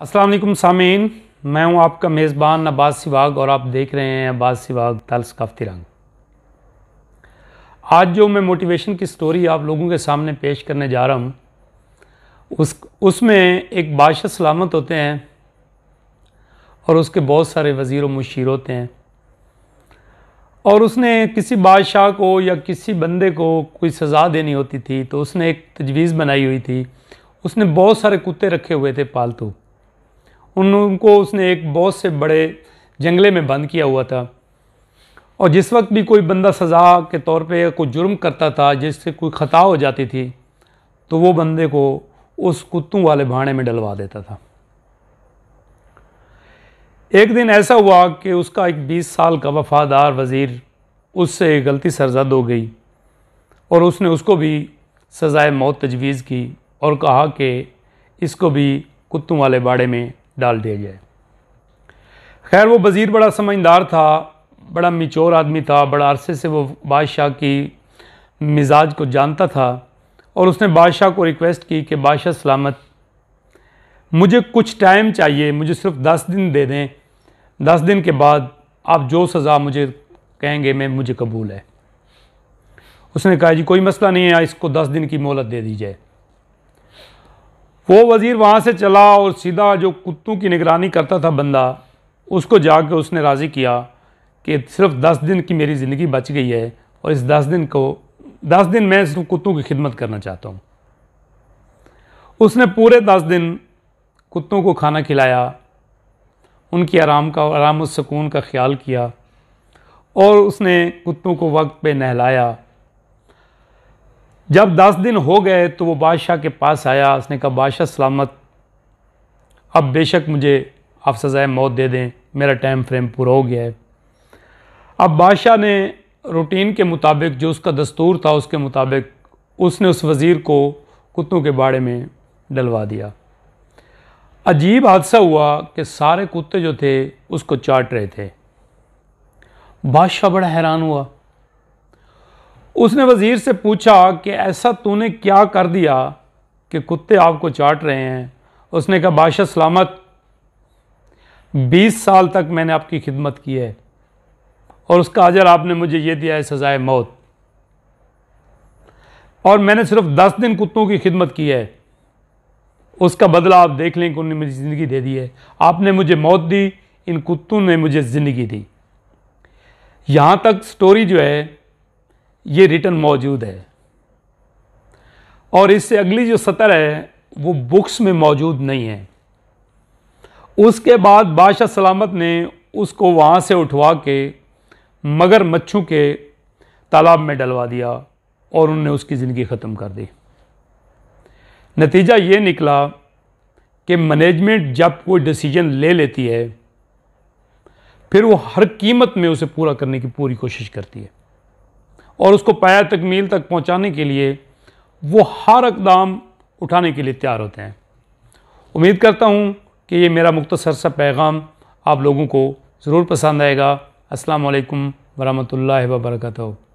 असलम सामीन मैं हूं आपका मेज़बान अब्बास सिवाग और आप देख रहे हैं अब्बास सिवाग तल्स रंग आज जो मैं मोटिवेशन की स्टोरी आप लोगों के सामने पेश करने जा रहा हूं उस उसमें एक बादशाह सलामत होते हैं और उसके बहुत सारे व मुशीर होते हैं और उसने किसी बादशाह को या किसी बंदे को कोई सज़ा देनी होती थी तो उसने एक तजवीज़ बनाई हुई थी उसने बहुत सारे कुत्ते रखे हुए थे पालतू उन उनको उसने एक बहुत से बड़े जंगले में बंद किया हुआ था और जिस वक्त भी कोई बंदा सज़ा के तौर पे कोई जुर्म करता था जिससे कोई ख़ता हो जाती थी तो वो बंदे को उस कुत्तों वाले भाड़े में डलवा देता था एक दिन ऐसा हुआ कि उसका एक 20 साल का वफादार वज़ीर उससे गलती सरजद हो गई और उसने उसको भी सज़ाए मौत तजवीज़ की और कहा कि इसको भी कुत्तों वाले बाड़े में डाल दिया जाए खैर वो वज़ीर बड़ा समझदार था बड़ा मिचोर आदमी था बड़ा अरसे से वो बादशाह की मिजाज को जानता था और उसने बादशाह को रिक्वेस्ट की कि बादशाह सलामत मुझे कुछ टाइम चाहिए मुझे सिर्फ दस दिन दे दें दस दिन के बाद आप जो सज़ा मुझे कहेंगे मैं मुझे कबूल है उसने कहा जी कोई मसला नहीं है इसको दस दिन की मोहलत दे दी जाए वो वज़ीर वहाँ से चला और सीधा जो कुत्तों की निगरानी करता था बंदा उसको जाके उसने राज़ी किया कि सिर्फ दस दिन की मेरी ज़िंदगी बच गई है और इस दस दिन को दस दिन मैं सिर्फ कुत्तों की खिदमत करना चाहता हूँ उसने पूरे दस दिन कुत्तों को खाना खिलाया उनकी आराम का आराम सुकून का ख्याल किया और उसने कुत्तों को वक्त पे नहलाया जब दस दिन हो गए तो वो बादशाह के पास आया उसने कहा बादशाह सलामत अब बेशक मुझे आप सज़ाए मौत दे दें मेरा टाइम फ्रेम पूरा हो गया है अब बादशाह ने रूटीन के मुताबिक जो उसका दस्तूर था उसके मुताबिक उसने उस वज़ीर को कुत्तों के बाड़े में डलवा दिया अजीब हादसा हुआ कि सारे कुत्ते जो थे उसको चाट रहे थे बादशाह बड़ा हैरान हुआ उसने वज़ीर से पूछा कि ऐसा तूने क्या कर दिया कि कुत्ते आपको चाट रहे हैं उसने कहा बादशाह सलामत बीस साल तक मैंने आपकी खिदमत की है और उसका अजर आपने मुझे ये दिया है सज़ाए मौत और मैंने सिर्फ दस दिन कुत्तों की खिदमत की है उसका बदला आप देख लें कि उन्होंने मुझे ज़िंदगी दे दी है आपने मुझे मौत दी इन कुत्तों ने मुझे ज़िंदगी दी यहाँ तक स्टोरी जो है ये रिटर्न मौजूद है और इससे अगली जो सतर है वो बुक्स में मौजूद नहीं है उसके बाद बादशाह सलामत ने उसको वहाँ से उठवा के मगर मच्छू के तालाब में डलवा दिया और उनने उसकी ज़िंदगी ख़त्म कर दी नतीजा ये निकला कि मैनेजमेंट जब कोई डिसीजन ले लेती है फिर वो हर कीमत में उसे पूरा करने की पूरी कोशिश करती है और उसको पाया तकमील तक पहुंचाने के लिए वो हर अकदाम उठाने के लिए तैयार होते हैं उम्मीद करता हूँ कि ये मेरा मुख्तसर सा पैगाम आप लोगों को ज़रूर पसंद आएगा असलकम वरहमल वरहमतुल्लाहि